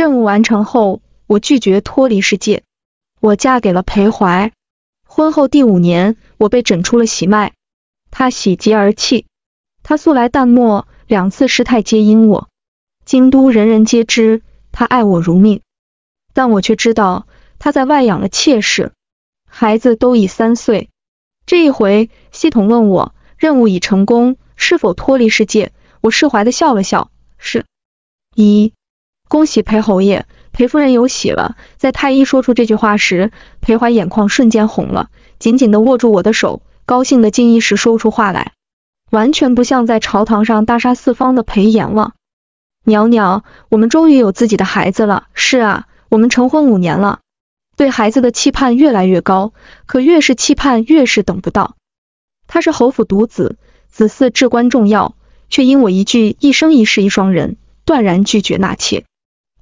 任务完成后，我拒绝脱离世界。我嫁给了裴怀，婚后第五年，我被诊出了喜脉，他喜极而泣。他素来淡漠，两次失态皆因我。京都人人皆知，他爱我如命，但我却知道他在外养了妾室，孩子都已三岁。这一回，系统问我任务已成功，是否脱离世界？我释怀的笑了笑，是。一。恭喜裴侯爷，裴夫人有喜了。在太医说出这句话时，裴怀眼眶瞬间红了，紧紧的握住我的手，高兴的竟一时说不出话来，完全不像在朝堂上大杀四方的裴阎王。袅袅，我们终于有自己的孩子了。是啊，我们成婚五年了，对孩子的期盼越来越高，可越是期盼，越是等不到。他是侯府独子，子嗣至关重要，却因我一句一生一世一双人，断然拒绝纳妾。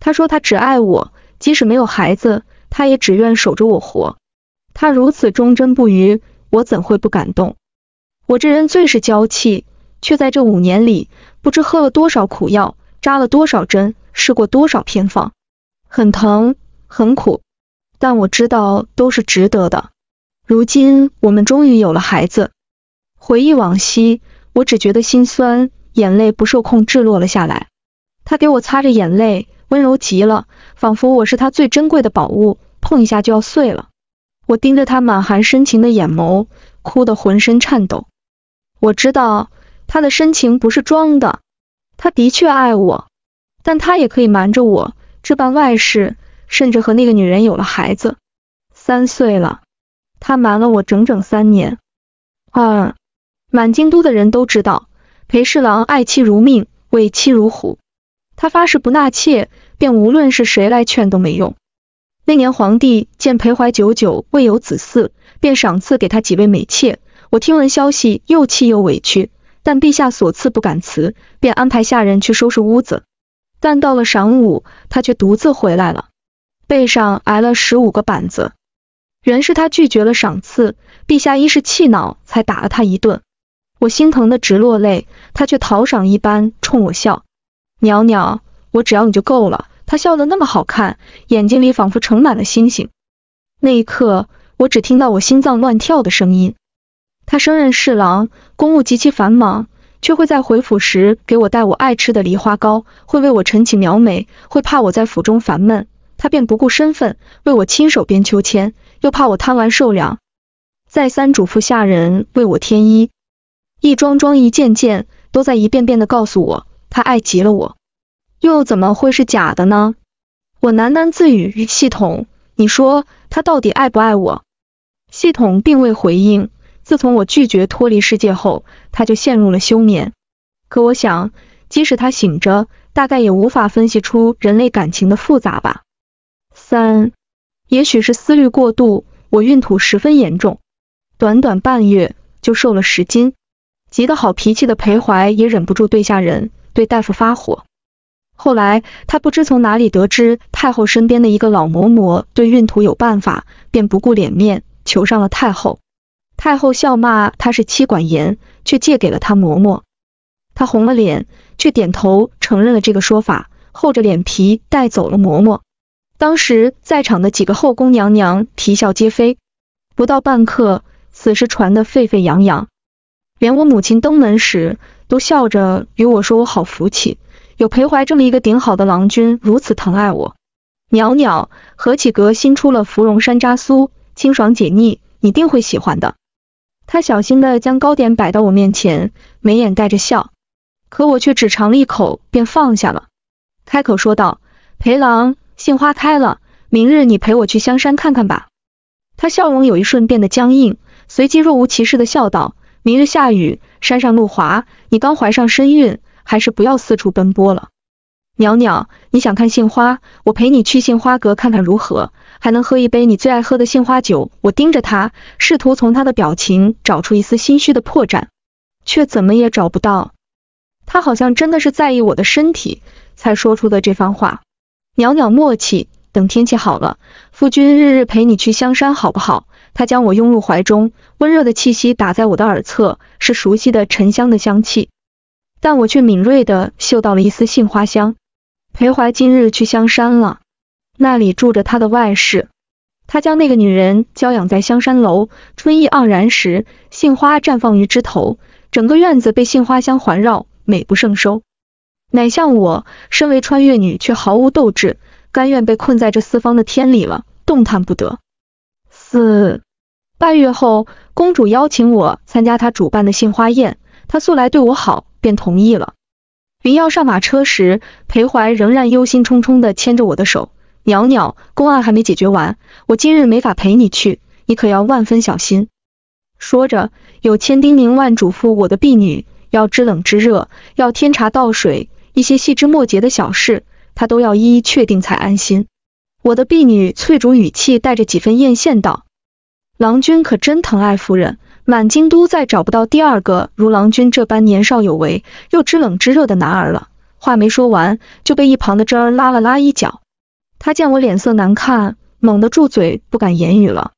他说他只爱我，即使没有孩子，他也只愿守着我活。他如此忠贞不渝，我怎会不感动？我这人最是娇气，却在这五年里不知喝了多少苦药，扎了多少针，试过多少偏方，很疼很苦，但我知道都是值得的。如今我们终于有了孩子，回忆往昔，我只觉得心酸，眼泪不受控制落了下来。他给我擦着眼泪。温柔极了，仿佛我是他最珍贵的宝物，碰一下就要碎了。我盯着他满含深情的眼眸，哭得浑身颤抖。我知道他的深情不是装的，他的确爱我，但他也可以瞒着我置办外事，甚至和那个女人有了孩子，三岁了。他瞒了我整整三年。二，满京都的人都知道，裴侍郎爱妻如命，畏妻如虎。他发誓不纳妾，便无论是谁来劝都没用。那年皇帝见裴怀久久未有子嗣，便赏赐给他几位美妾。我听闻消息，又气又委屈，但陛下所赐不敢辞，便安排下人去收拾屋子。但到了晌午，他却独自回来了，背上挨了十五个板子。原是他拒绝了赏赐，陛下一时气恼才打了他一顿。我心疼的直落泪，他却讨赏一般冲我笑。袅袅，我只要你就够了。他笑得那么好看，眼睛里仿佛盛满了星星。那一刻，我只听到我心脏乱跳的声音。他升任侍郎，公务极其繁忙，却会在回府时给我带我爱吃的梨花糕，会为我晨起描眉，会怕我在府中烦闷，他便不顾身份为我亲手编秋千，又怕我贪玩受凉，再三嘱咐下人为我添衣。一桩桩，一件件，都在一遍遍的告诉我。他爱极了我，又怎么会是假的呢？我喃喃自语。系统，你说他到底爱不爱我？系统并未回应。自从我拒绝脱离世界后，他就陷入了休眠。可我想，即使他醒着，大概也无法分析出人类感情的复杂吧。三，也许是思虑过度，我孕吐十分严重，短短半月就瘦了十斤。急得好脾气的裴怀也忍不住对下人。对大夫发火，后来他不知从哪里得知太后身边的一个老嬷嬷对孕吐有办法，便不顾脸面求上了太后。太后笑骂他是妻管严，却借给了他嬷嬷。他红了脸，却点头承认了这个说法，厚着脸皮带走了嬷嬷。当时在场的几个后宫娘娘啼笑皆非，不到半刻，此事传得沸沸扬扬，连我母亲登门时。都笑着与我说，我好福气，有裴怀这么一个顶好的郎君，如此疼爱我。袅袅，何启阁新出了芙蓉山楂酥，清爽解腻，你定会喜欢的。他小心的将糕点摆到我面前，眉眼带着笑，可我却只尝了一口便放下了，开口说道：“裴郎，杏花开了，明日你陪我去香山看看吧。”他笑容有一瞬变得僵硬，随即若无其事的笑道。明日下雨，山上路滑，你刚怀上身孕，还是不要四处奔波了。袅袅，你想看杏花，我陪你去杏花阁看看如何？还能喝一杯你最爱喝的杏花酒。我盯着他，试图从他的表情找出一丝心虚的破绽，却怎么也找不到。他好像真的是在意我的身体，才说出的这番话。袅袅默契，等天气好了，夫君日日陪你去香山，好不好？他将我拥入怀中，温热的气息打在我的耳侧，是熟悉的沉香的香气，但我却敏锐地嗅到了一丝杏花香。裴怀今日去香山了，那里住着他的外室，他将那个女人娇养在香山楼。春意盎然时，杏花绽放于枝头，整个院子被杏花香环绕，美不胜收。乃像我，身为穿越女却毫无斗志，甘愿被困在这四方的天里了，动弹不得。四。半月后，公主邀请我参加她主办的杏花宴，她素来对我好，便同意了。云要上马车时，裴怀仍然忧心忡忡地牵着我的手：“袅袅，公案还没解决完，我今日没法陪你去，你可要万分小心。”说着，有千叮咛万嘱咐我的婢女要知冷知热，要添茶倒水，一些细枝末节的小事，她都要一一确定才安心。我的婢女翠竹语气带着几分艳羡道。郎君可真疼爱夫人，满京都再找不到第二个如郎君这般年少有为又知冷知热的男儿了。话没说完，就被一旁的真儿拉了拉衣角。他见我脸色难看，猛地住嘴，不敢言语了。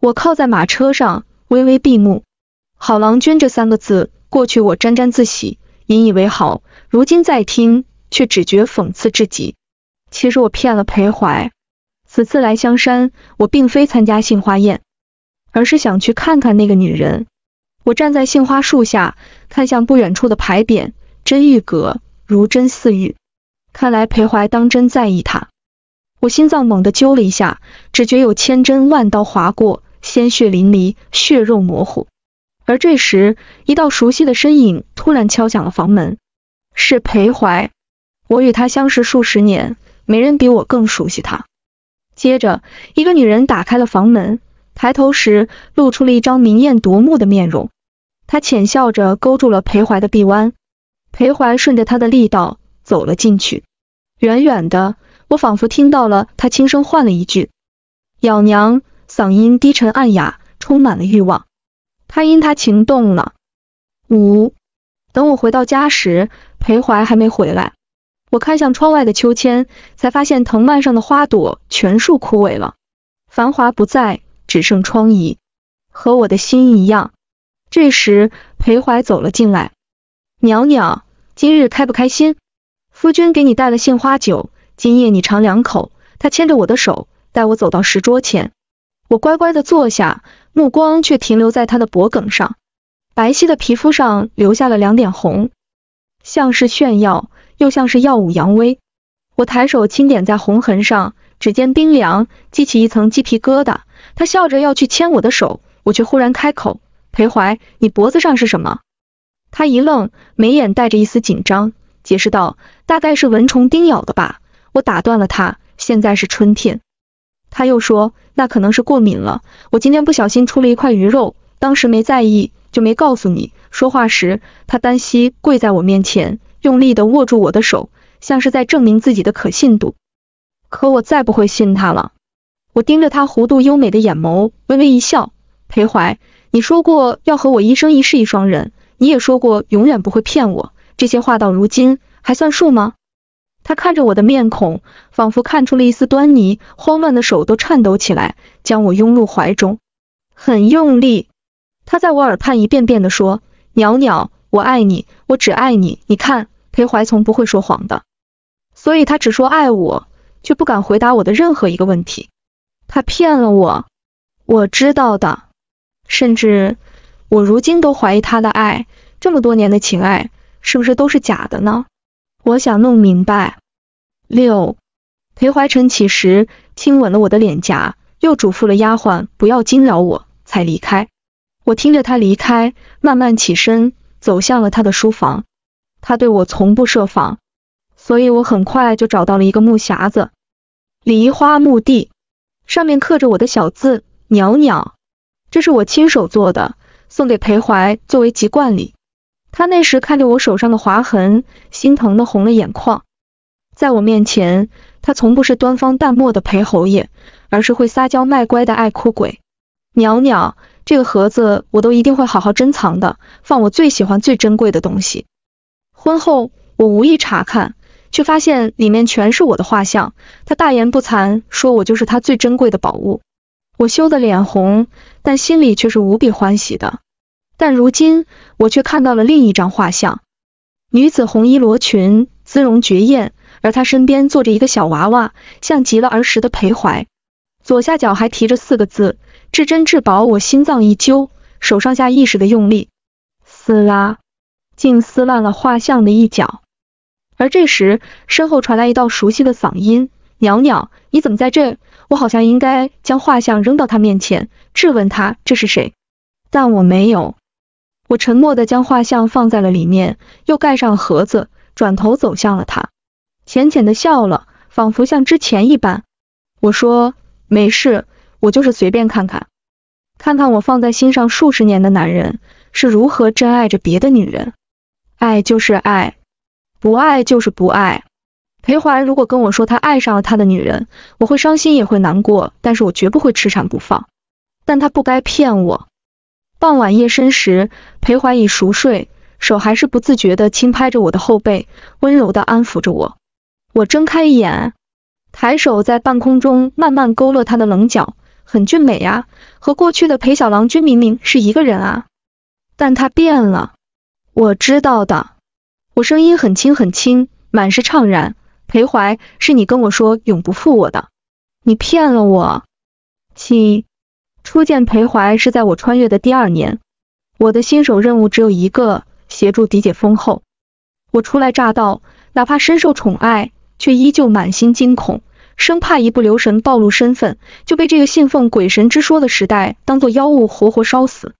我靠在马车上，微微闭目。好郎君这三个字，过去我沾沾自喜，引以为豪，如今再听，却只觉讽刺至极。其实我骗了裴怀，此次来香山，我并非参加杏花宴。而是想去看看那个女人。我站在杏花树下，看向不远处的牌匾，真玉阁，如真似玉。看来裴怀当真在意她。我心脏猛地揪了一下，只觉有千针万刀划过，鲜血淋漓，血肉模糊。而这时，一道熟悉的身影突然敲响了房门，是裴怀。我与他相识数十年，没人比我更熟悉他。接着，一个女人打开了房门。抬头时，露出了一张明艳夺目的面容。他浅笑着勾住了裴怀的臂弯，裴怀顺着他的力道走了进去。远远的，我仿佛听到了他轻声唤了一句“咬娘”，嗓音低沉暗哑，充满了欲望。他因他情动了。五，等我回到家时，裴怀还没回来。我看向窗外的秋千，才发现藤蔓上的花朵全数枯萎了，繁华不在。只剩疮痍，和我的心一样。这时，裴怀走了进来。袅袅，今日开不开心？夫君给你带了杏花酒，今夜你尝两口。他牵着我的手，带我走到石桌前。我乖乖的坐下，目光却停留在他的脖颈上。白皙的皮肤上留下了两点红，像是炫耀，又像是耀武扬威。我抬手轻点在红痕上，指尖冰凉，激起一层鸡皮疙瘩。他笑着要去牵我的手，我却忽然开口：“裴怀，你脖子上是什么？”他一愣，眉眼带着一丝紧张，解释道：“大概是蚊虫叮咬的吧。”我打断了他，现在是春天。他又说：“那可能是过敏了，我今天不小心出了一块鱼肉，当时没在意，就没告诉你。”说话时，他单膝跪在我面前，用力的握住我的手，像是在证明自己的可信度。可我再不会信他了。我盯着他弧度优美的眼眸，微微一笑。裴怀，你说过要和我一生一世一双人，你也说过永远不会骗我，这些话到如今还算数吗？他看着我的面孔，仿佛看出了一丝端倪，慌乱的手都颤抖起来，将我拥入怀中，很用力。他在我耳畔一遍遍的说：“袅袅，我爱你，我只爱你。”你看，裴怀从不会说谎的，所以他只说爱我，却不敢回答我的任何一个问题。他骗了我，我知道的，甚至我如今都怀疑他的爱，这么多年的情爱是不是都是假的呢？我想弄明白。六，裴怀晨起时亲吻了我的脸颊，又嘱咐了丫鬟不要惊扰我，才离开。我听着他离开，慢慢起身走向了他的书房。他对我从不设防，所以我很快就找到了一个木匣子，梨花墓地。上面刻着我的小字，袅袅，这是我亲手做的，送给裴怀作为及冠礼。他那时看着我手上的划痕，心疼的红了眼眶。在我面前，他从不是端方淡漠的裴侯爷，而是会撒娇卖乖的爱哭鬼。袅袅，这个盒子我都一定会好好珍藏的，放我最喜欢最珍贵的东西。婚后，我无意查看。却发现里面全是我的画像，他大言不惭说我就是他最珍贵的宝物，我羞得脸红，但心里却是无比欢喜的。但如今我却看到了另一张画像，女子红衣罗裙，姿容绝艳，而她身边坐着一个小娃娃，像极了儿时的裴怀。左下角还提着四个字至珍至宝，我心脏一揪，手上下意识的用力，撕拉，竟撕烂了画像的一角。而这时，身后传来一道熟悉的嗓音：“袅袅，你怎么在这？”我好像应该将画像扔到他面前，质问他这是谁，但我没有。我沉默地将画像放在了里面，又盖上盒子，转头走向了他，浅浅地笑了，仿佛像之前一般。我说：“没事，我就是随便看看，看看我放在心上数十年的男人是如何珍爱着别的女人。爱就是爱。”不爱就是不爱，裴怀如果跟我说他爱上了他的女人，我会伤心也会难过，但是我绝不会痴缠不放。但他不该骗我。傍晚夜深时，裴怀已熟睡，手还是不自觉的轻拍着我的后背，温柔的安抚着我。我睁开眼，抬手在半空中慢慢勾勒他的棱角，很俊美呀，和过去的裴小郎君明明是一个人啊，但他变了，我知道的。我声音很轻很轻，满是怅然。裴怀，是你跟我说永不负我的，你骗了我。七，初见裴怀是在我穿越的第二年，我的新手任务只有一个，协助狄姐封后。我初来乍到，哪怕深受宠爱，却依旧满心惊恐，生怕一不留神暴露身份，就被这个信奉鬼神之说的时代当做妖物活活烧死。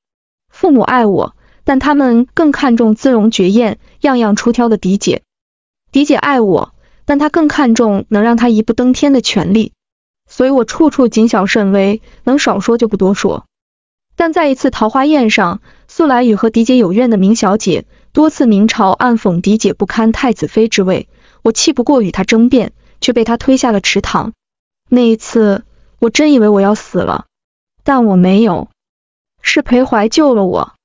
父母爱我。但他们更看重姿容绝艳、样样出挑的嫡姐。嫡姐爱我，但她更看重能让她一步登天的权利。所以我处处谨小慎微，能少说就不多说。但在一次桃花宴上，素来与和嫡姐有怨的明小姐多次明嘲暗讽嫡姐不堪太子妃之位，我气不过与她争辩，却被她推下了池塘。那一次，我真以为我要死了，但我没有，是裴怀救了我。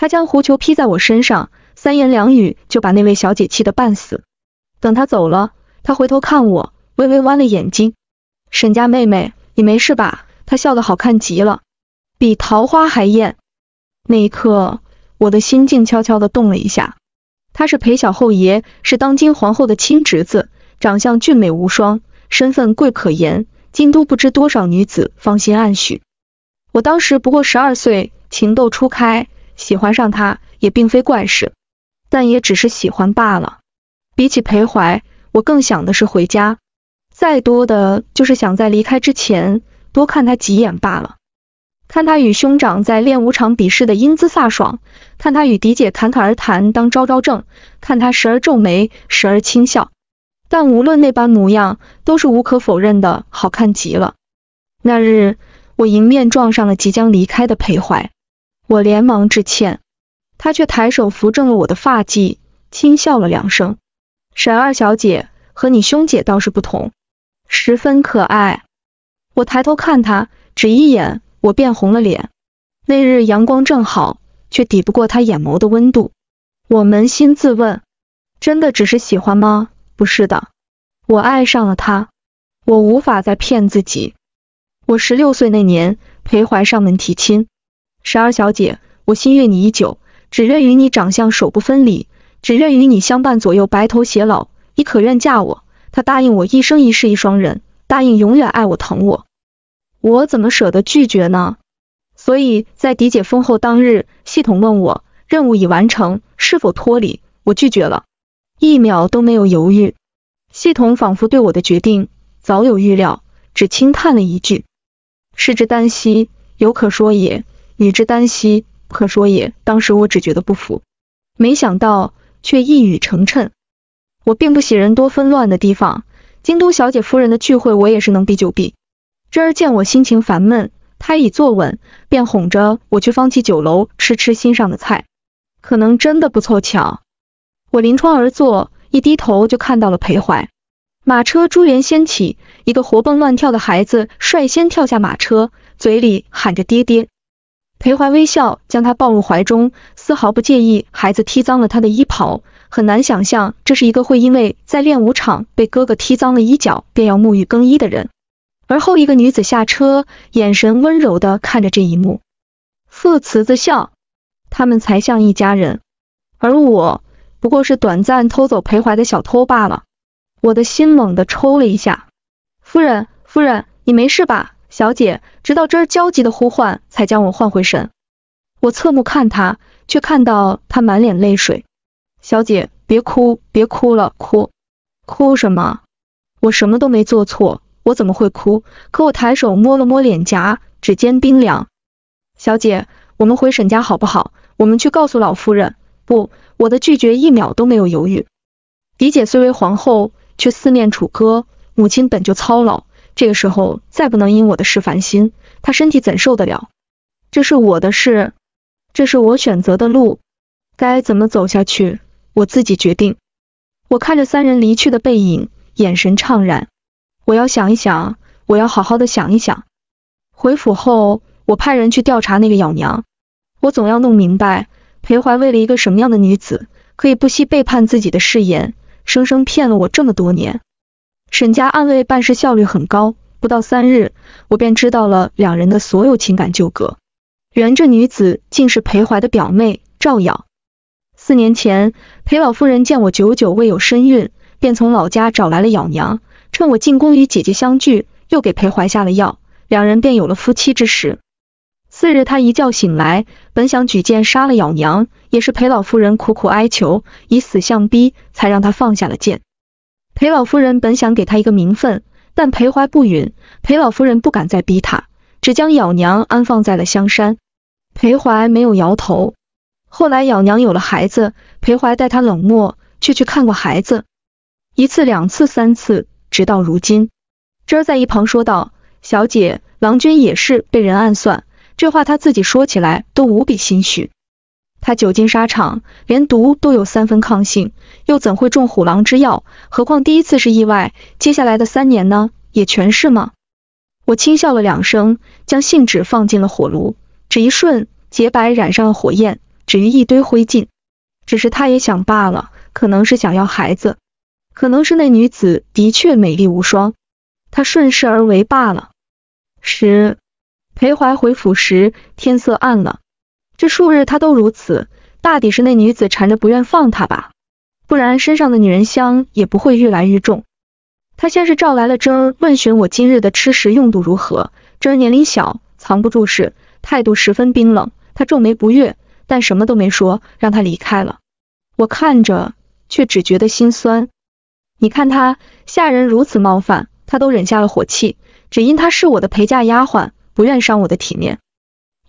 他将狐裘披在我身上，三言两语就把那位小姐气得半死。等他走了，他回头看我，微微弯了眼睛。沈家妹妹，你没事吧？他笑得好看极了，比桃花还艳。那一刻，我的心静悄悄地动了一下。他是裴小后爷，是当今皇后的亲侄子，长相俊美无双，身份贵可言，京都不知多少女子芳心暗许。我当时不过十二岁，情窦初开。喜欢上他也并非怪事，但也只是喜欢罢了。比起裴怀，我更想的是回家。再多的，就是想在离开之前多看他几眼罢了。看他与兄长在练武场比试的英姿飒爽，看他与狄姐侃侃而谈当昭昭正，看他时而皱眉，时而轻笑，但无论那般模样，都是无可否认的好看极了。那日，我迎面撞上了即将离开的裴怀。我连忙致歉，他却抬手扶正了我的发髻，轻笑了两声。沈二小姐和你兄姐倒是不同，十分可爱。我抬头看他，只一眼，我变红了脸。那日阳光正好，却抵不过他眼眸的温度。我扪心自问，真的只是喜欢吗？不是的，我爱上了他。我无法再骗自己。我十六岁那年，裴怀上门提亲。十二小姐，我心悦你已久，只愿与你长相守不分离，只愿与你相伴左右，白头偕老。你可愿嫁我？他答应我一生一世一双人，答应永远爱我疼我，我怎么舍得拒绝呢？所以在嫡姐封后当日，系统问我任务已完成，是否脱离？我拒绝了，一秒都没有犹豫。系统仿佛对我的决定早有预料，只轻叹了一句：世之旦夕，犹可说也。与之丹膝，不可说也。当时我只觉得不服，没想到却一语成谶。我并不喜人多纷乱的地方，京都小姐夫人的聚会，我也是能避就避。珍儿见我心情烦闷，她已坐稳，便哄着我去方记酒楼吃吃心上的菜。可能真的不凑巧，我临窗而坐，一低头就看到了裴怀马车朱帘掀起，一个活蹦乱跳的孩子率先跳下马车，嘴里喊着爹爹。裴怀微笑，将他抱入怀中，丝毫不介意孩子踢脏了他的衣袍。很难想象，这是一个会因为在练武场被哥哥踢脏了衣角，便要沐浴更衣的人。而后，一个女子下车，眼神温柔的看着这一幕。傅慈子笑，他们才像一家人，而我不过是短暂偷走裴怀的小偷罢了。我的心猛地抽了一下。夫人，夫人，你没事吧？小姐，直到真焦急的呼唤，才将我唤回神。我侧目看她，却看到她满脸泪水。小姐，别哭，别哭了，哭，哭什么？我什么都没做错，我怎么会哭？可我抬手摸了摸脸颊，指尖冰凉。小姐，我们回沈家好不好？我们去告诉老夫人。不，我的拒绝一秒都没有犹豫。嫡姐虽为皇后，却四面楚歌，母亲本就操劳。这个时候再不能因我的事烦心，他身体怎受得了？这是我的事，这是我选择的路，该怎么走下去，我自己决定。我看着三人离去的背影，眼神怅然。我要想一想，我要好好的想一想。回府后，我派人去调查那个咬娘，我总要弄明白，裴怀为了一个什么样的女子，可以不惜背叛自己的誓言，生生骗了我这么多年。沈家暗卫办事效率很高，不到三日，我便知道了两人的所有情感纠葛。原这女子竟是裴怀的表妹赵瑶。四年前，裴老夫人见我久久未有身孕，便从老家找来了咬娘，趁我进宫与姐姐相聚，又给裴怀下了药，两人便有了夫妻之实。次日，他一觉醒来，本想举剑杀了咬娘，也是裴老夫人苦苦哀求，以死相逼，才让他放下了剑。裴老夫人本想给他一个名分，但裴怀不允，裴老夫人不敢再逼他，只将咬娘安放在了香山。裴怀没有摇头。后来咬娘有了孩子，裴怀待她冷漠，却去看过孩子一次、两次、三次，直到如今。真儿在一旁说道：“小姐，郎君也是被人暗算。”这话他自己说起来都无比心虚。他久经沙场，连毒都有三分抗性，又怎会中虎狼之药？何况第一次是意外，接下来的三年呢，也全是吗？我轻笑了两声，将信纸放进了火炉，只一瞬，洁白染上了火焰，止于一堆灰烬。只是他也想罢了，可能是想要孩子，可能是那女子的确美丽无双，他顺势而为罢了。十，裴怀回府时，天色暗了。这数日他都如此，大抵是那女子缠着不愿放他吧，不然身上的女人香也不会愈来愈重。他先是召来了真儿问询我今日的吃食用度如何，真儿年龄小，藏不住事，态度十分冰冷。他皱眉不悦，但什么都没说，让他离开了。我看着却只觉得心酸。你看他下人如此冒犯，他都忍下了火气，只因他是我的陪嫁丫鬟，不愿伤我的体面。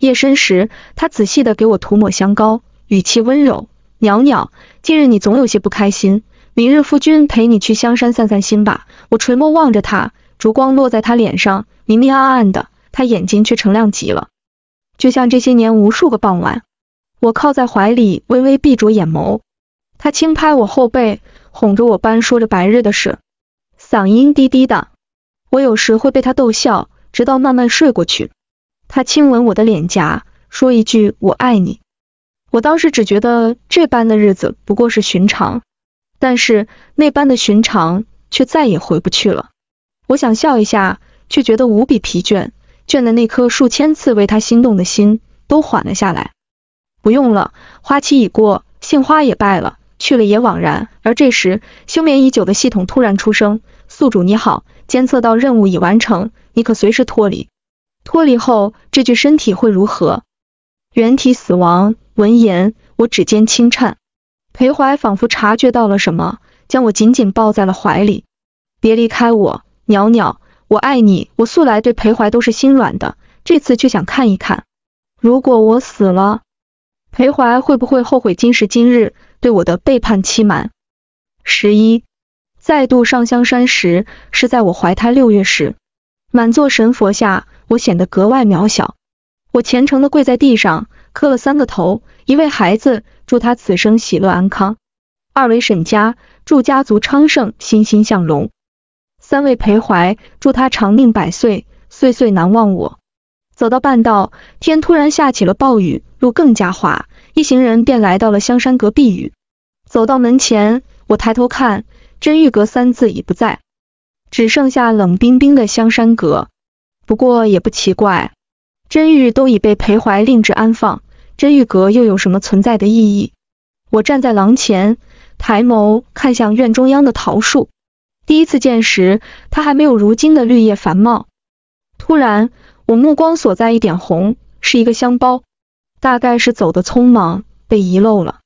夜深时，他仔细的给我涂抹香膏，语气温柔。袅袅，近日你总有些不开心，明日夫君陪你去香山散散心吧。我垂眸望着他，烛光落在他脸上，明明暗暗的，他眼睛却澄亮极了，就像这些年无数个傍晚。我靠在怀里，微微闭着眼眸，他轻拍我后背，哄着我般说着白日的事，嗓音低低的。我有时会被他逗笑，直到慢慢睡过去。他亲吻我的脸颊，说一句我爱你。我当时只觉得这般的日子不过是寻常，但是那般的寻常却再也回不去了。我想笑一下，却觉得无比疲倦，倦的那颗数千次为他心动的心都缓了下来。不用了，花期已过，杏花也败了，去了也枉然。而这时，休眠已久的系统突然出声：“宿主你好，监测到任务已完成，你可随时脱离。”脱离后，这具身体会如何？原体死亡。闻言，我指尖轻颤。裴怀仿佛察觉到了什么，将我紧紧抱在了怀里。别离开我，袅袅，我爱你。我素来对裴怀都是心软的，这次却想看一看，如果我死了，裴怀会不会后悔今时今日对我的背叛欺瞒？十一，再度上香山时，是在我怀胎六月时，满座神佛下。我显得格外渺小，我虔诚地跪在地上，磕了三个头。一位孩子，祝他此生喜乐安康；二位沈家，祝家族昌盛，欣欣向荣；三位裴怀，祝他长命百岁，岁岁难忘我。走到半道，天突然下起了暴雨，路更加滑，一行人便来到了香山阁避雨。走到门前，我抬头看，真玉阁三字已不在，只剩下冷冰冰的香山阁。不过也不奇怪，真玉都已被裴怀令至安放，真玉阁又有什么存在的意义？我站在廊前，抬眸看向院中央的桃树，第一次见时，它还没有如今的绿叶繁茂。突然，我目光所在一点红，是一个香包，大概是走的匆忙被遗漏了。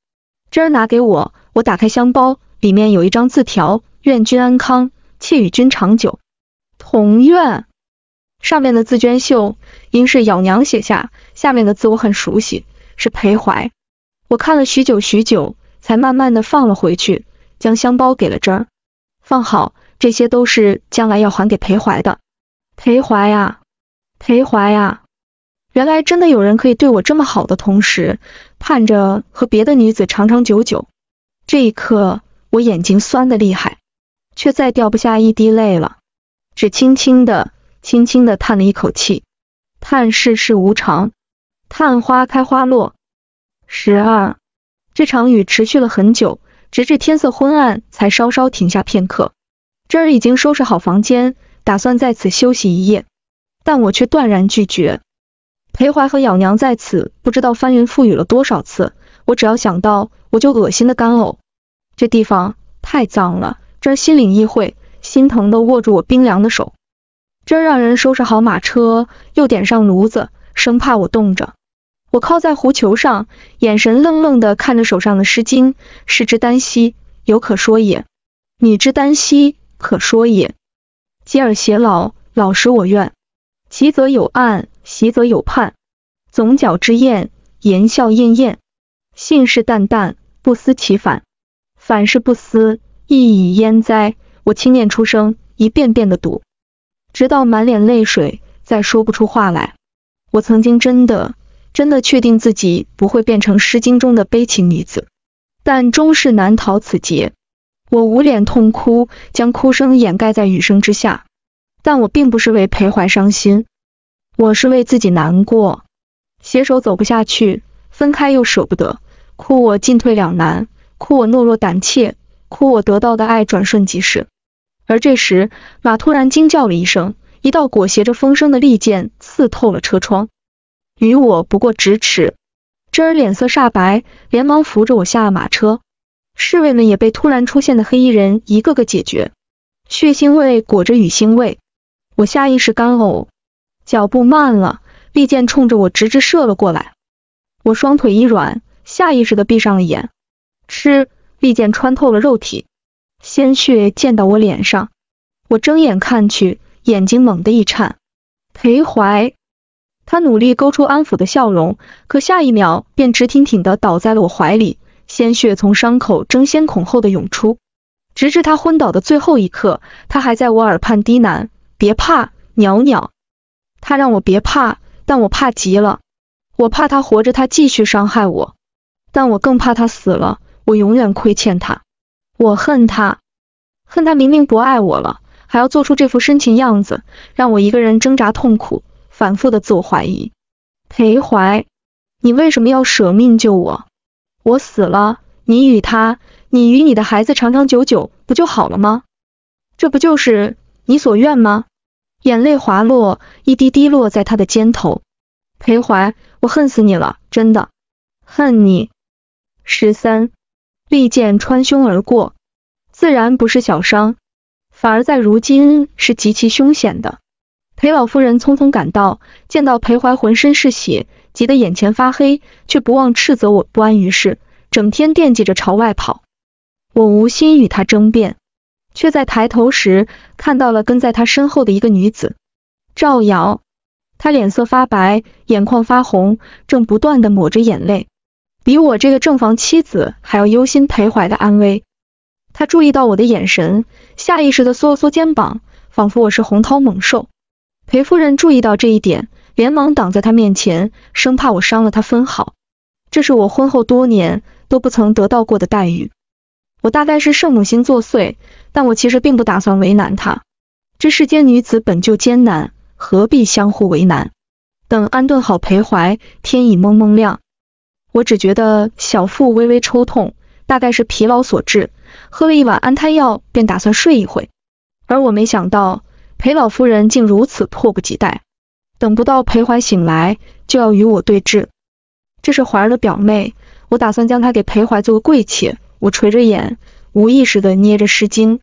真儿拿给我，我打开香包，里面有一张字条，愿君安康，妾与君长久，同愿。上面的字娟秀，应是咬娘写下。下面的字我很熟悉，是裴怀。我看了许久许久，才慢慢的放了回去，将香包给了真儿，放好。这些都是将来要还给裴怀的。裴怀呀，裴怀呀，原来真的有人可以对我这么好。的同时，盼着和别的女子长长久久。这一刻，我眼睛酸的厉害，却再掉不下一滴泪了，只轻轻的。轻轻的叹了一口气，叹世事无常，叹花开花落。十二，这场雨持续了很久，直至天色昏暗才稍稍停下片刻。真儿已经收拾好房间，打算在此休息一夜，但我却断然拒绝。裴怀和养娘在此，不知道翻云覆雨了多少次，我只要想到，我就恶心的干呕。这地方太脏了。真儿心领意会，心疼的握住我冰凉的手。真让人收拾好马车，又点上炉子，生怕我冻着。我靠在狐裘上，眼神愣愣的看着手上的诗经。是之耽兮，犹可说也；女之耽兮，可说也。及尔偕老，老实我愿。齐则有案，习则有判。总角之宴，言笑晏晏。信誓旦旦，不思其反。反是不思，亦已焉哉？我轻念出声，一遍遍的读。直到满脸泪水，再说不出话来。我曾经真的，真的确定自己不会变成《诗经》中的悲情女子，但终是难逃此劫。我捂脸痛哭，将哭声掩盖在雨声之下。但我并不是为裴怀伤心，我是为自己难过。携手走不下去，分开又舍不得，哭我进退两难，哭我懦弱胆怯，哭我得到的爱转瞬即逝。而这时，马突然惊叫了一声，一道裹挟着风声的利剑刺透了车窗，与我不过咫尺。真儿脸色煞白，连忙扶着我下了马车。侍卫们也被突然出现的黑衣人一个个解决，血腥味裹着雨腥味，我下意识干呕，脚步慢了，利剑冲着我直直射了过来。我双腿一软，下意识的闭上了眼，吃，利剑穿透了肉体。鲜血溅到我脸上，我睁眼看去，眼睛猛地一颤。裴怀，他努力勾出安抚的笑容，可下一秒便直挺挺的倒在了我怀里，鲜血从伤口争先恐后的涌出，直至他昏倒的最后一刻，他还在我耳畔低喃：“别怕，袅袅。”他让我别怕，但我怕极了，我怕他活着他继续伤害我，但我更怕他死了，我永远亏欠他。我恨他，恨他明明不爱我了，还要做出这副深情样子，让我一个人挣扎痛苦，反复的自我怀疑。裴怀，你为什么要舍命救我？我死了，你与他，你与你的孩子长长久久，不就好了吗？这不就是你所愿吗？眼泪滑落，一滴滴落在他的肩头。裴怀，我恨死你了，真的恨你。十三。利剑穿胸而过，自然不是小伤，反而在如今是极其凶险的。裴老夫人匆匆赶到，见到裴怀浑身是血，急得眼前发黑，却不忘斥责我不安于世，整天惦记着朝外跑。我无心与他争辩，却在抬头时看到了跟在他身后的一个女子，赵瑶。她脸色发白，眼眶发红，正不断的抹着眼泪。比我这个正房妻子还要忧心裴怀的安危，他注意到我的眼神，下意识的缩了缩肩膀，仿佛我是红涛猛兽。裴夫人注意到这一点，连忙挡在他面前，生怕我伤了他分毫。这是我婚后多年都不曾得到过的待遇。我大概是圣母心作祟，但我其实并不打算为难他。这世间女子本就艰难，何必相互为难？等安顿好裴怀，天已蒙蒙亮。我只觉得小腹微微抽痛，大概是疲劳所致。喝了一碗安胎药，便打算睡一会。而我没想到，裴老夫人竟如此迫不及待，等不到裴怀醒来，就要与我对峙。这是怀儿的表妹，我打算将她给裴怀做个贵妾。我垂着眼，无意识的捏着湿巾。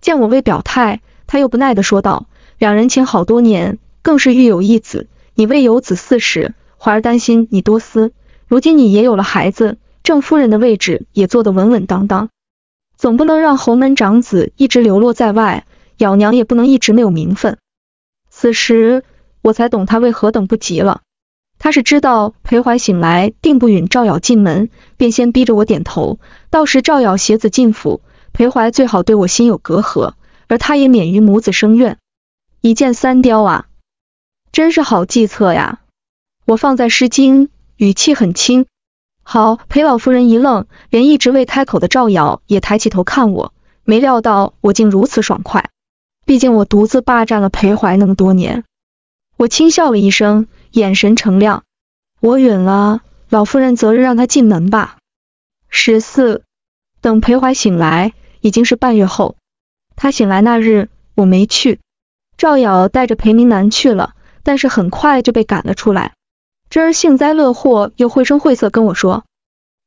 见我未表态，他又不耐的说道：“两人情好多年，更是育有一子。你未有子嗣时，怀儿担心你多思。”如今你也有了孩子，郑夫人的位置也坐得稳稳当当，总不能让侯门长子一直流落在外，咬娘也不能一直没有名分。此时我才懂他为何等不及了，他是知道裴怀醒来定不允赵咬进门，便先逼着我点头，到时赵咬携子进府，裴怀最好对我心有隔阂，而他也免于母子生怨，一箭三雕啊！真是好计策呀，我放在《诗经》。语气很轻，好。裴老夫人一愣，连一直未开口的赵瑶也抬起头看我，没料到我竟如此爽快。毕竟我独自霸占了裴怀那么多年。我轻笑了一声，眼神澄亮。我允了，老夫人择日让他进门吧。十四，等裴怀醒来，已经是半月后。他醒来那日，我没去，赵瑶带着裴明南去了，但是很快就被赶了出来。真儿幸灾乐祸，又绘声绘色跟我说：“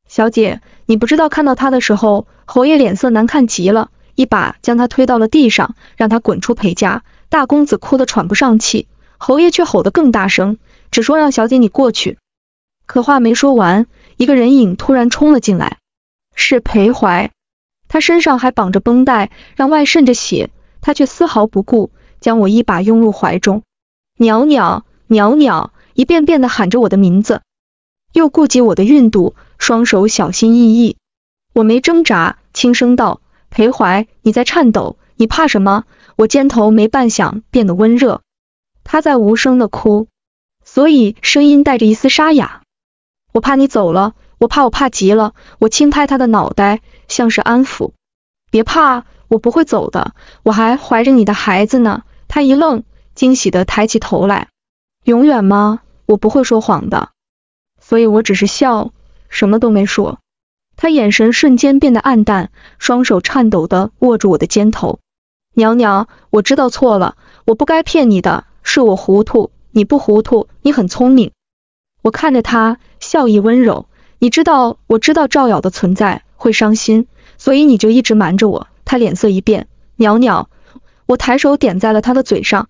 小姐，你不知道看到他的时候，侯爷脸色难看极了，一把将他推到了地上，让他滚出裴家。大公子哭得喘不上气，侯爷却吼得更大声，只说让小姐你过去。可话没说完，一个人影突然冲了进来，是裴怀。他身上还绑着绷带，让外渗着血，他却丝毫不顾，将我一把拥入怀中。袅袅袅袅。”一遍遍的喊着我的名字，又顾及我的孕肚，双手小心翼翼。我没挣扎，轻声道：“裴怀，你在颤抖，你怕什么？”我肩头没半响变得温热，他在无声的哭，所以声音带着一丝沙哑。我怕你走了，我怕我怕极了，我轻拍他的脑袋，像是安抚：“别怕，我不会走的，我还怀着你的孩子呢。”他一愣，惊喜的抬起头来。永远吗？我不会说谎的，所以我只是笑，什么都没说。他眼神瞬间变得暗淡，双手颤抖的握住我的肩头。袅袅，我知道错了，我不该骗你的，是我糊涂，你不糊涂，你很聪明。我看着他，笑意温柔。你知道，我知道赵瑶的存在会伤心，所以你就一直瞒着我。他脸色一变，袅袅，我抬手点在了他的嘴上。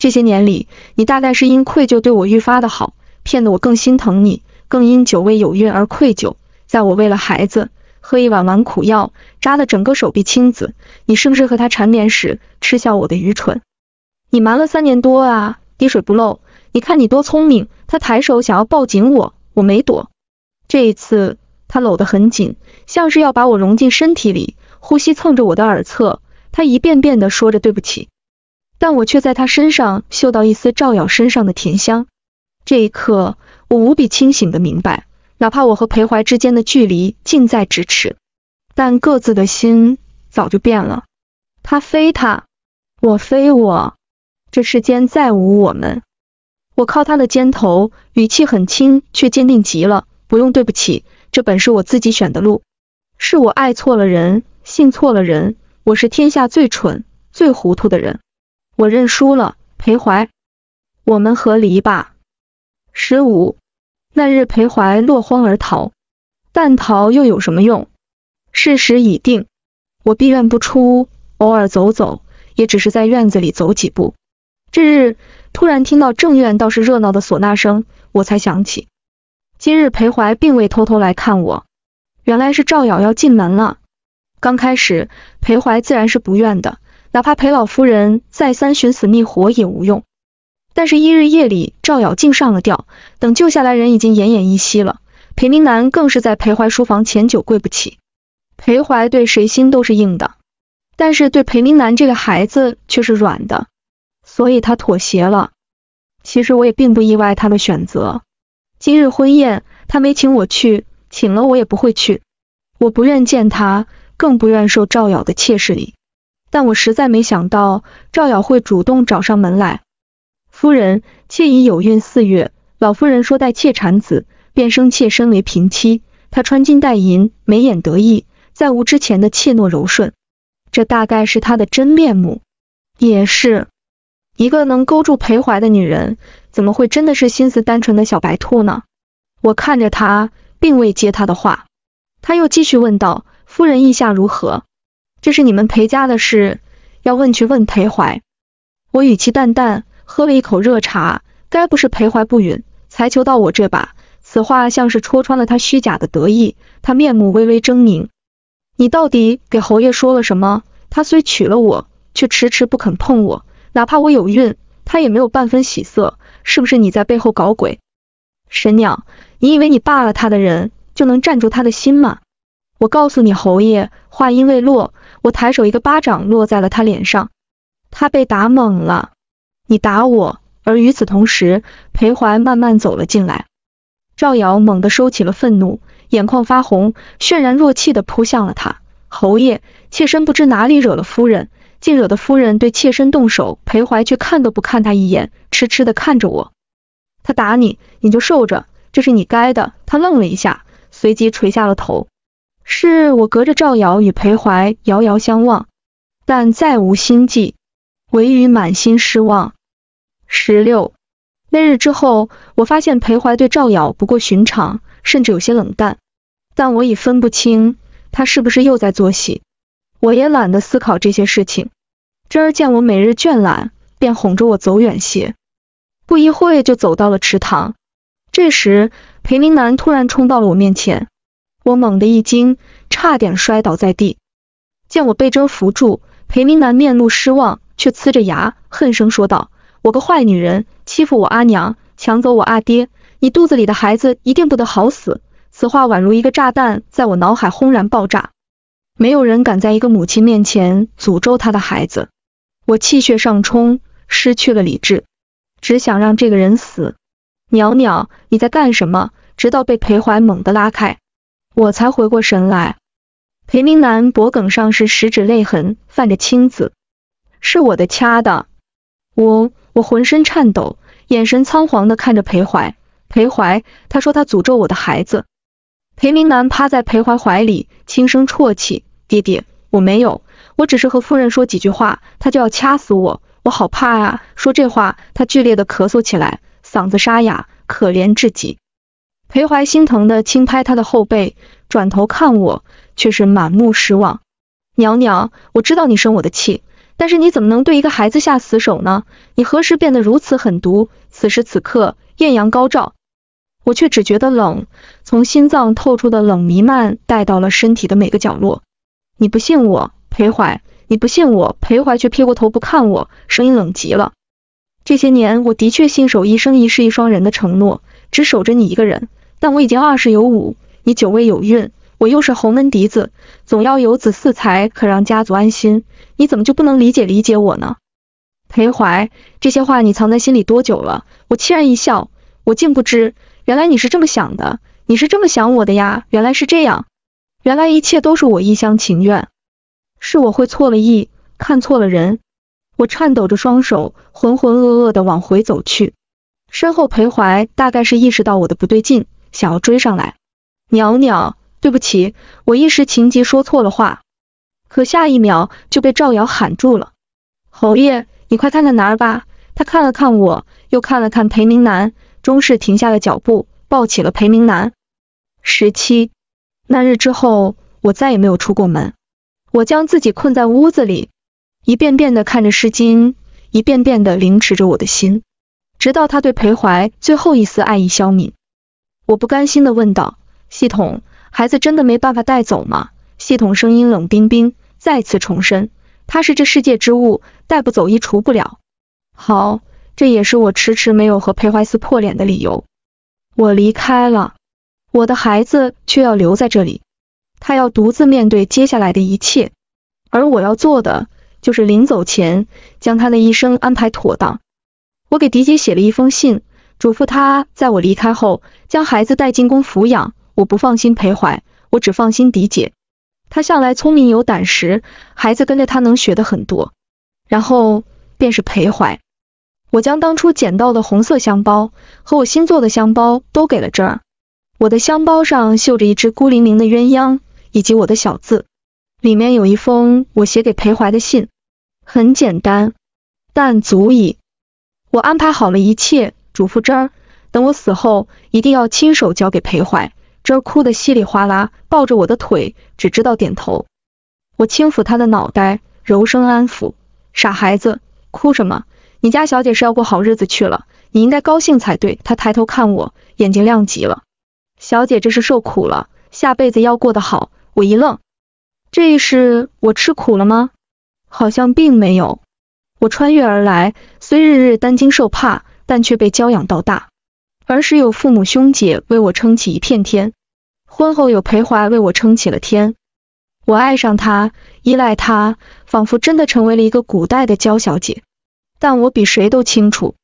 这些年里，你大概是因愧疚对我愈发的好，骗得我更心疼你，更因久未有孕而愧疚。在我为了孩子喝一碗碗苦药，扎得整个手臂青紫，你是不是和他缠绵时，嗤笑我的愚蠢？你瞒了三年多啊，滴水不漏，你看你多聪明。他抬手想要抱紧我，我没躲。这一次他搂得很紧，像是要把我融进身体里，呼吸蹭着我的耳侧，他一遍遍的说着对不起。但我却在他身上嗅到一丝照耀身上的甜香。这一刻，我无比清醒的明白，哪怕我和裴怀之间的距离近在咫尺，但各自的心早就变了。他非他，我非我，这世间再无我们。我靠他的肩头，语气很轻，却坚定极了。不用对不起，这本是我自己选的路，是我爱错了人，信错了人，我是天下最蠢、最糊涂的人。我认输了，裴怀，我们和离吧。十五那日，裴怀落荒而逃，但逃又有什么用？事实已定，我闭院不出，偶尔走走，也只是在院子里走几步。这日突然听到正院倒是热闹的唢呐声，我才想起，今日裴怀并未偷偷来看我，原来是赵瑶要进门了。刚开始，裴怀自然是不愿的。哪怕裴老夫人再三寻死觅活也无用，但是，一日夜里，赵咬竟上了吊，等救下来人已经奄奄一息了。裴明南更是在裴怀书房前酒跪不起。裴怀对谁心都是硬的，但是对裴明南这个孩子却是软的，所以他妥协了。其实我也并不意外他的选择。今日婚宴，他没请我去，请了我也不会去。我不愿见他，更不愿受赵咬的妾室礼。但我实在没想到赵瑶会主动找上门来。夫人，妾已有孕四月，老夫人说待妾产子，便生妾身为平妻。她穿金戴银，眉眼得意，再无之前的怯懦柔顺，这大概是她的真面目。也是一个能勾住裴怀的女人，怎么会真的是心思单纯的小白兔呢？我看着她，并未接她的话，她又继续问道：夫人意下如何？这是你们裴家的事，要问去问裴怀。我语气淡淡，喝了一口热茶。该不是裴怀不允才求到我这吧？此话像是戳穿了他虚假的得意，他面目微微狰狞。你到底给侯爷说了什么？他虽娶了我，却迟迟不肯碰我，哪怕我有孕，他也没有半分喜色。是不是你在背后搞鬼？神娘，你以为你霸了他的人，就能占住他的心吗？我告诉你，侯爷。话音未落。我抬手一个巴掌落在了他脸上，他被打懵了。你打我，而与此同时，裴怀慢慢走了进来。赵瑶猛地收起了愤怒，眼眶发红，泫然若泣地扑向了他。侯爷，妾身不知哪里惹了夫人，竟惹得夫人对妾身动手。裴怀却看都不看他一眼，痴痴的看着我。他打你，你就受着，这是你该的。他愣了一下，随即垂下了头。是我隔着赵瑶与裴怀遥遥相望，但再无心计，唯余满心失望。十六那日之后，我发现裴怀对赵瑶不过寻常，甚至有些冷淡，但我已分不清他是不是又在作戏。我也懒得思考这些事情。真儿见我每日倦懒，便哄着我走远些，不一会就走到了池塘。这时，裴明南突然冲到了我面前。我猛地一惊，差点摔倒在地。见我被遮扶住，裴明南面露失望，却呲着牙，恨声说道：“我个坏女人，欺负我阿娘，抢走我阿爹，你肚子里的孩子一定不得好死。”此话宛如一个炸弹，在我脑海轰然爆炸。没有人敢在一个母亲面前诅咒她的孩子。我气血上冲，失去了理智，只想让这个人死。袅袅，你在干什么？直到被裴怀猛地拉开。我才回过神来，裴明南脖颈上是十指泪痕，泛着青紫，是我的掐的。我我浑身颤抖，眼神仓皇的看着裴怀。裴怀，他说他诅咒我的孩子。裴明南趴在裴怀怀里，轻声啜泣。爹爹，我没有，我只是和夫人说几句话，他就要掐死我，我好怕啊！说这话，他剧烈的咳嗽起来，嗓子沙哑，可怜至极。裴怀心疼的轻拍他的后背，转头看我，却是满目失望。娘娘，我知道你生我的气，但是你怎么能对一个孩子下死手呢？你何时变得如此狠毒？此时此刻，艳阳高照，我却只觉得冷，从心脏透出的冷弥漫带到了身体的每个角落。你不信我，裴怀，你不信我，裴怀，却撇过头不看我，声音冷极了。这些年，我的确信守一生一世一双人的承诺，只守着你一个人。但我已经二十有五，你久未有孕，我又是侯门嫡子，总要有子嗣才可让家族安心。你怎么就不能理解理解我呢？裴怀，这些话你藏在心里多久了？我凄然一笑，我竟不知，原来你是这么想的，你是这么想我的呀，原来是这样，原来一切都是我一厢情愿，是我会错了意，看错了人。我颤抖着双手，浑浑噩噩地往回走去。身后裴怀大概是意识到我的不对劲。想要追上来，袅袅，对不起，我一时情急说错了话。可下一秒就被赵瑶喊住了。侯爷，你快看看男儿吧。他看了看我，又看了看裴明南，终是停下了脚步，抱起了裴明南。十七，那日之后，我再也没有出过门。我将自己困在屋子里，一遍遍的看着诗经，一遍遍的凌迟着我的心，直到他对裴怀最后一丝爱意消泯。我不甘心的问道：“系统，孩子真的没办法带走吗？”系统声音冷冰冰，再次重申：“他是这世界之物，带不走，移除不了。”好，这也是我迟迟没有和裴怀斯破脸的理由。我离开了，我的孩子却要留在这里，他要独自面对接下来的一切，而我要做的就是临走前将他的一生安排妥当。我给迪姐写了一封信。嘱咐他，在我离开后，将孩子带进宫抚养。我不放心裴怀，我只放心狄姐。他向来聪明有胆识，孩子跟着他能学的很多。然后便是裴怀，我将当初捡到的红色香包和我新做的香包都给了这儿。我的香包上绣着一只孤零零的鸳鸯，以及我的小字。里面有一封我写给裴怀的信，很简单，但足以。我安排好了一切。嘱咐真儿，等我死后，一定要亲手交给裴怀。真儿哭得稀里哗啦，抱着我的腿，只知道点头。我轻抚他的脑袋，柔声安抚，傻孩子，哭什么？你家小姐是要过好日子去了，你应该高兴才对。他抬头看我，眼睛亮极了。小姐这是受苦了，下辈子要过得好。我一愣，这一世我吃苦了吗？好像并没有。我穿越而来，虽日日担惊受怕。但却被娇养到大，儿时有父母兄姐为我撑起一片天，婚后有裴怀为我撑起了天。我爱上他，依赖他，仿佛真的成为了一个古代的娇小姐。但我比谁都清楚，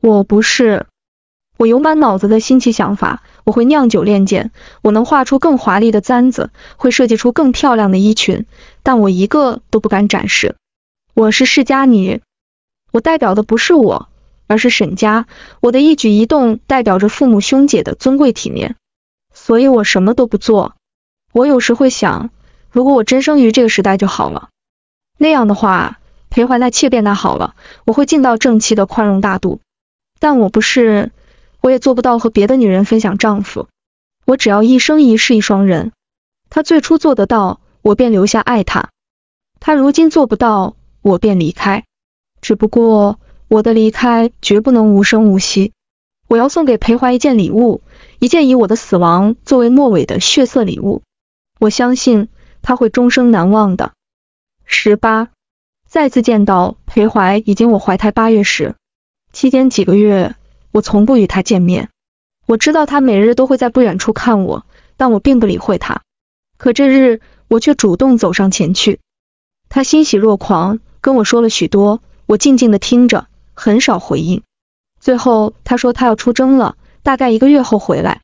我不是。我有满脑子的新奇想法，我会酿酒练剑，我能画出更华丽的簪子，会设计出更漂亮的衣裙，但我一个都不敢展示。我是世家女，我代表的不是我。而是沈家，我的一举一动代表着父母兄姐的尊贵体面，所以我什么都不做。我有时会想，如果我真生于这个时代就好了，那样的话，裴怀那妾变那好了，我会尽到正妻的宽容大度。但我不是，我也做不到和别的女人分享丈夫。我只要一生一世一双人。他最初做得到，我便留下爱他；他如今做不到，我便离开。只不过。我的离开绝不能无声无息，我要送给裴怀一件礼物，一件以我的死亡作为末尾的血色礼物。我相信他会终生难忘的。十八，再次见到裴怀已经我怀胎八月时，期间几个月我从不与他见面。我知道他每日都会在不远处看我，但我并不理会他。可这日我却主动走上前去，他欣喜若狂，跟我说了许多，我静静的听着。很少回应，最后他说他要出征了，大概一个月后回来。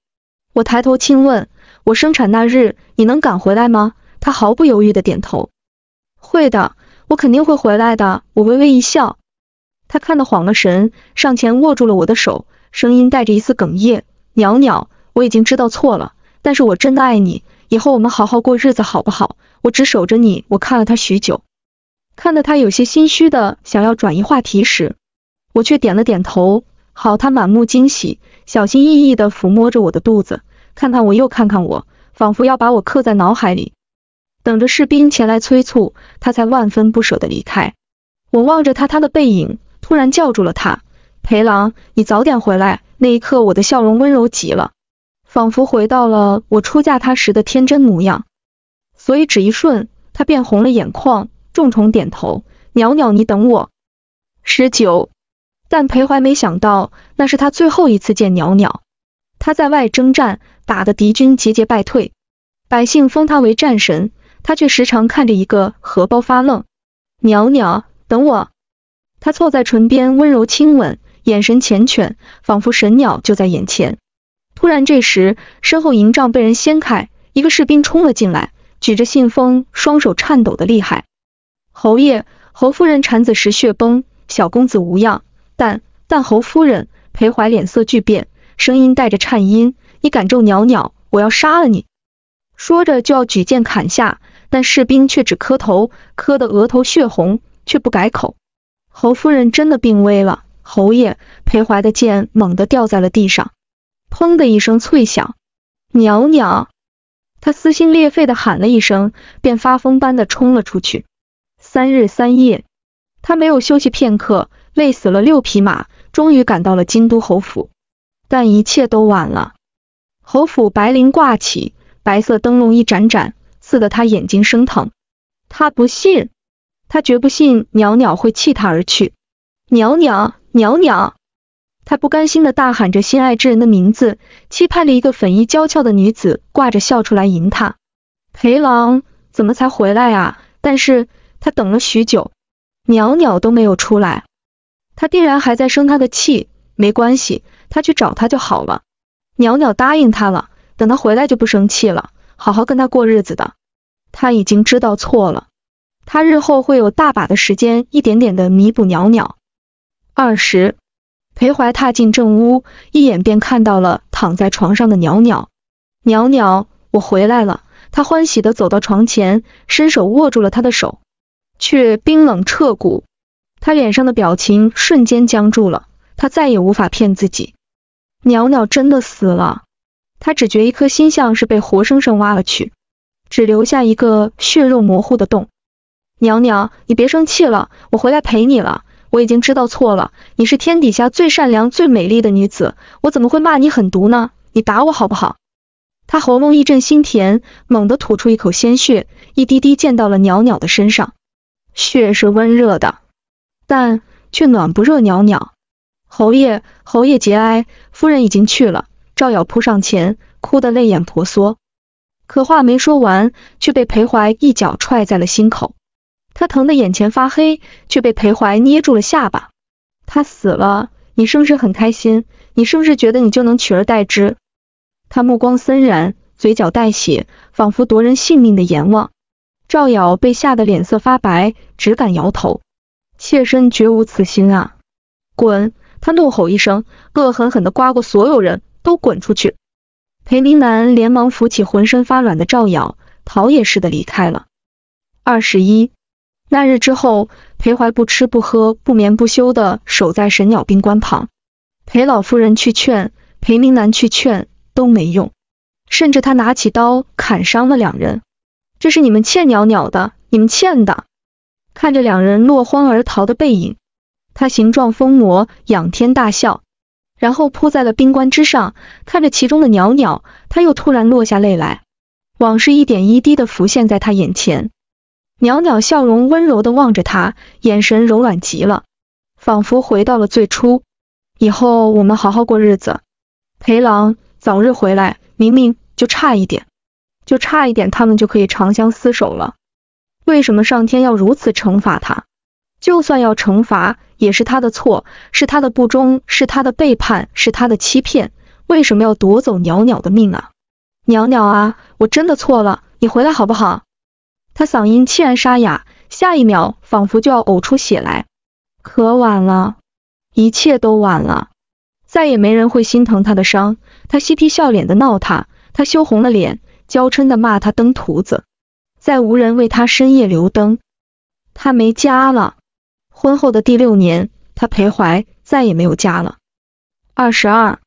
我抬头轻问，我生产那日你能赶回来吗？他毫不犹豫的点头，会的，我肯定会回来的。我微微一笑，他看得晃了神，上前握住了我的手，声音带着一丝哽咽，袅袅，我已经知道错了，但是我真的爱你，以后我们好好过日子好不好？我只守着你，我看了他许久，看得他有些心虚的想要转移话题时。我却点了点头，好，他满目惊喜，小心翼翼地抚摸着我的肚子，看看我，又看看我，仿佛要把我刻在脑海里。等着士兵前来催促，他才万分不舍地离开。我望着他，他的背影，突然叫住了他，裴郎，你早点回来。那一刻，我的笑容温柔极了，仿佛回到了我出嫁他时的天真模样。所以只一瞬，他便红了眼眶，重重点头，袅袅，你等我。十九。但裴怀没想到，那是他最后一次见袅袅。他在外征战，打的敌军节节败退，百姓封他为战神，他却时常看着一个荷包发愣。袅袅，等我。他凑在唇边温柔亲吻，眼神缱绻，仿佛神鸟就在眼前。突然，这时身后营帐被人掀开，一个士兵冲了进来，举着信封，双手颤抖的厉害。侯爷，侯夫人产子时血崩，小公子无恙。但但侯夫人裴怀脸色巨变，声音带着颤音：“你敢咒袅袅，我要杀了你！”说着就要举剑砍下，但士兵却只磕头，磕得额头血红，却不改口。侯夫人真的病危了，侯爷裴怀的剑猛地掉在了地上，砰的一声脆响，袅袅，他撕心裂肺的喊了一声，便发疯般的冲了出去。三日三夜，他没有休息片刻。累死了六匹马，终于赶到了京都侯府，但一切都晚了。侯府白绫挂起，白色灯笼一盏盏，刺得他眼睛生疼。他不信，他绝不信，袅袅会弃他而去。袅袅，袅袅，他不甘心的大喊着心爱之人的名字，期盼着一个粉衣娇俏的女子挂着笑出来迎他。裴郎怎么才回来啊？但是他等了许久，袅袅都没有出来。他定然还在生他的气，没关系，他去找他就好了。袅袅答应他了，等他回来就不生气了，好好跟他过日子的。他已经知道错了，他日后会有大把的时间，一点点的弥补袅袅。二十，裴怀踏进正屋，一眼便看到了躺在床上的袅袅。袅袅，我回来了。他欢喜的走到床前，伸手握住了她的手，却冰冷彻骨。他脸上的表情瞬间僵住了，他再也无法骗自己，袅袅真的死了。他只觉一颗心像是被活生生挖了去，只留下一个血肉模糊的洞。袅袅，你别生气了，我回来陪你了。我已经知道错了，你是天底下最善良、最美丽的女子，我怎么会骂你狠毒呢？你打我好不好？他喉咙一阵心甜，猛地吐出一口鲜血，一滴滴溅到了袅袅的身上，血是温热的。但却暖不热，袅袅。侯爷，侯爷节哀，夫人已经去了。赵瑶扑上前，哭得泪眼婆娑。可话没说完，却被裴怀一脚踹在了心口，他疼得眼前发黑，却被裴怀捏住了下巴。他死了，你是不是很开心？你是不是觉得你就能取而代之？他目光森然，嘴角带血，仿佛夺人性命的阎王。赵瑶被吓得脸色发白，只敢摇头。妾身绝无此心啊！滚！他怒吼一声，恶狠狠地刮过所有人，都滚出去。裴明南连忙扶起浑身发软的赵瑶，逃也似的离开了。二十一那日之后，裴怀不吃不喝不眠不休的守在神鸟冰关旁，裴老夫人去劝，裴明南去劝，都没用，甚至他拿起刀砍伤了两人。这是你们欠鸟鸟的，你们欠的。看着两人落荒而逃的背影，他形状疯魔，仰天大笑，然后扑在了冰棺之上，看着其中的袅袅，他又突然落下泪来，往事一点一滴的浮现在他眼前。袅袅笑容温柔的望着他，眼神柔软极了，仿佛回到了最初。以后我们好好过日子，裴郎早日回来，明明就差一点，就差一点，他们就可以长相厮守了。为什么上天要如此惩罚他？就算要惩罚，也是他的错，是他的不忠，是他的背叛，是他的欺骗。为什么要夺走袅袅的命啊？袅袅啊，我真的错了，你回来好不好？他嗓音凄然沙哑，下一秒仿佛就要呕出血来。可晚了，一切都晚了，再也没人会心疼他的伤。他嬉皮笑脸的闹他，他羞红了脸，娇嗔的骂他登徒子。再无人为他深夜留灯，他没家了。婚后的第六年，他裴怀再也没有家了。二十二，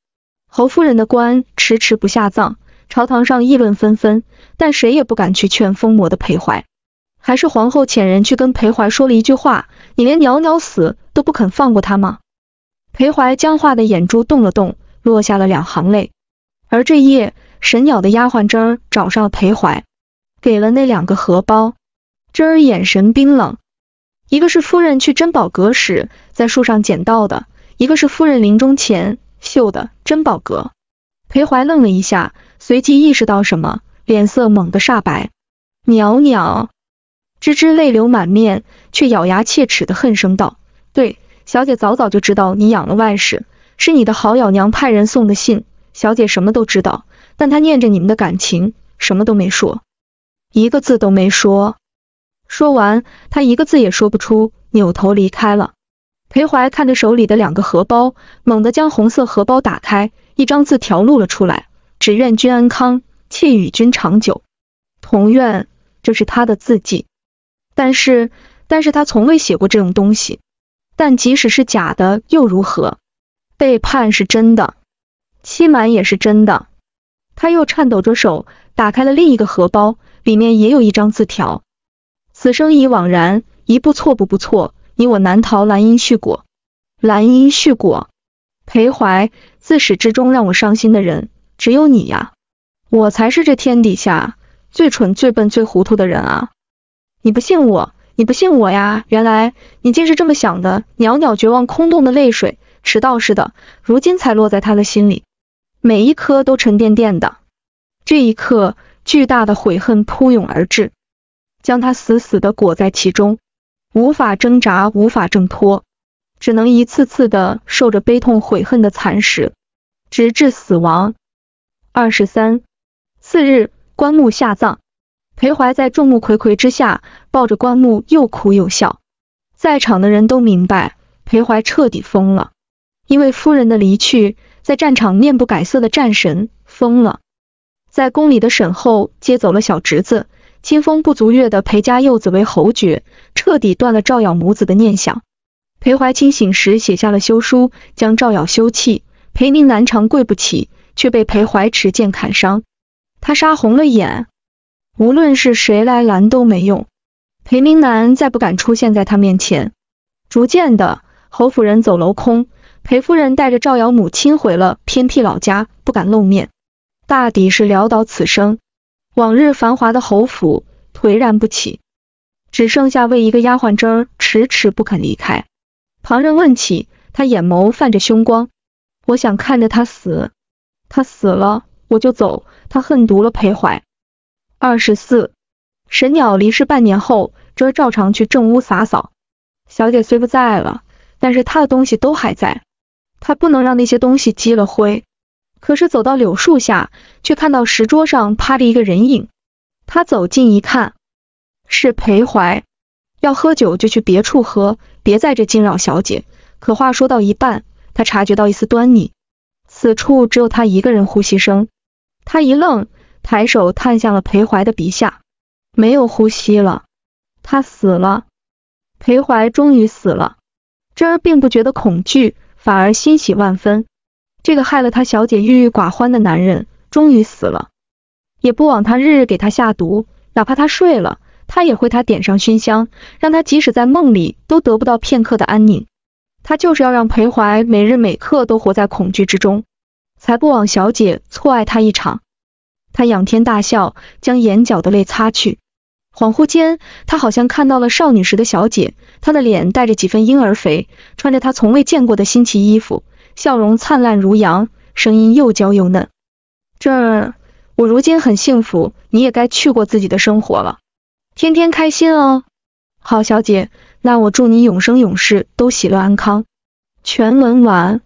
侯夫人的棺迟迟不下葬，朝堂上议论纷纷，但谁也不敢去劝疯魔的裴怀。还是皇后遣人去跟裴怀说了一句话：“你连袅袅死都不肯放过他吗？”裴怀僵化的眼珠动了动，落下了两行泪。而这夜，神鸟的丫鬟珍儿找上了裴怀。给了那两个荷包，芝儿眼神冰冷。一个是夫人去珍宝阁时在树上捡到的，一个是夫人临终前绣的。珍宝阁，裴怀愣了一下，随即意识到什么，脸色猛地煞白。袅袅，芝芝泪流满面，却咬牙切齿的恨声道：“对，小姐早早就知道你养了外室，是你的好咬娘派人送的信。小姐什么都知道，但她念着你们的感情，什么都没说。”一个字都没说，说完，他一个字也说不出，扭头离开了。裴怀看着手里的两个荷包，猛地将红色荷包打开，一张字条露了出来：“只愿君安康，妾与君长久。”同愿，这是他的字迹，但是，但是他从未写过这种东西。但即使是假的又如何？背叛是真的，欺瞒也是真的。他又颤抖着手打开了另一个荷包。里面也有一张字条，此生已惘然，一步错步不错，你我难逃兰因絮果，兰因絮果，裴怀，自始至终让我伤心的人只有你呀，我才是这天底下最蠢、最笨、最糊涂的人啊，你不信我，你不信我呀，原来你竟是这么想的，袅袅绝望、空洞的泪水，迟到似的，如今才落在他的心里，每一颗都沉甸甸的，这一刻。巨大的悔恨扑涌而至，将他死死的裹在其中，无法挣扎，无法挣脱，只能一次次的受着悲痛悔恨的蚕食，直至死亡。二十三，次日，棺木下葬，裴怀在众目睽睽之下，抱着棺木又哭又笑，在场的人都明白，裴怀彻底疯了，因为夫人的离去，在战场面不改色的战神疯了。在宫里的沈后接走了小侄子，清风不足月的裴家幼子为侯爵，彻底断了赵咬母子的念想。裴怀清醒时写下了休书，将赵咬休弃。裴明南长跪不起，却被裴怀持剑砍伤，他杀红了眼，无论是谁来拦都没用。裴明南再不敢出现在他面前。逐渐的，侯府人走楼空，裴夫人带着赵瑶母亲回了偏僻老家，不敢露面。大抵是潦倒此生，往日繁华的侯府颓然不起，只剩下为一个丫鬟针儿迟迟不肯离开。旁人问起，他眼眸泛着凶光。我想看着他死，他死了我就走。他恨毒了裴怀。二十四，神鸟离世半年后，这儿照常去正屋洒扫。小姐虽不在了，但是她的东西都还在，她不能让那些东西积了灰。可是走到柳树下，却看到石桌上趴着一个人影。他走近一看，是裴怀。要喝酒就去别处喝，别在这惊扰小姐。可话说到一半，他察觉到一丝端倪，此处只有他一个人呼吸声。他一愣，抬手探向了裴怀的鼻下，没有呼吸了，他死了。裴怀终于死了。真儿并不觉得恐惧，反而欣喜万分。这个害了他小姐郁郁寡欢的男人终于死了，也不枉他日日给他下毒，哪怕他睡了，他也会他点上熏香，让他即使在梦里都得不到片刻的安宁。他就是要让裴怀每日每刻都活在恐惧之中，才不枉小姐错爱他一场。他仰天大笑，将眼角的泪擦去，恍惚间，他好像看到了少女时的小姐，她的脸带着几分婴儿肥，穿着她从未见过的新奇衣服。笑容灿烂如阳，声音又娇又嫩。这我如今很幸福，你也该去过自己的生活了，天天开心哦。好，小姐，那我祝你永生永世都喜乐安康。全文完。